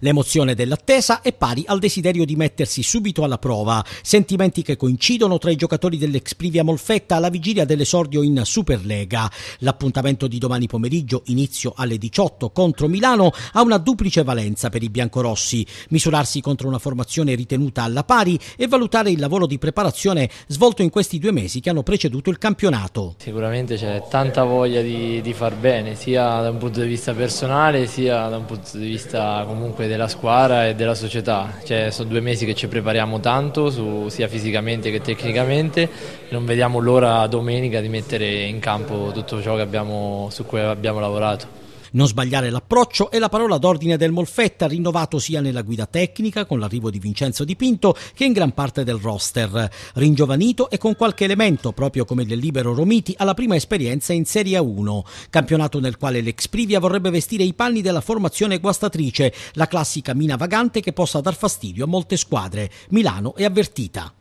L'emozione dell'attesa è pari al desiderio di mettersi subito alla prova, sentimenti che coincidono tra i giocatori dell'ex Privia Molfetta alla vigilia dell'esordio in Superlega. L'appuntamento di domani pomeriggio, inizio alle 18 contro Milano, ha una duplice valenza per i biancorossi: misurarsi contro una formazione ritenuta alla pari e valutare il lavoro di preparazione svolto in questi due mesi che hanno preceduto il campionato. Sicuramente c'è tanta voglia di, di far bene, sia da un punto di vista personale sia da un punto di vista comunque della squadra e della società. Cioè, sono due mesi che ci prepariamo tanto, su, sia fisicamente che tecnicamente. Non vediamo l'ora domenica di mettere in campo tutto ciò abbiamo, su cui abbiamo lavorato. Non sbagliare l'approccio è la parola d'ordine del Molfetta, rinnovato sia nella guida tecnica, con l'arrivo di Vincenzo Dipinto, che in gran parte del roster. Ringiovanito e con qualche elemento, proprio come del libero Romiti, alla prima esperienza in Serie 1, campionato nel quale l'ex Privia vorrebbe vestire i panni della formazione guastatrice, la classica mina vagante che possa dar fastidio a molte squadre. Milano è avvertita.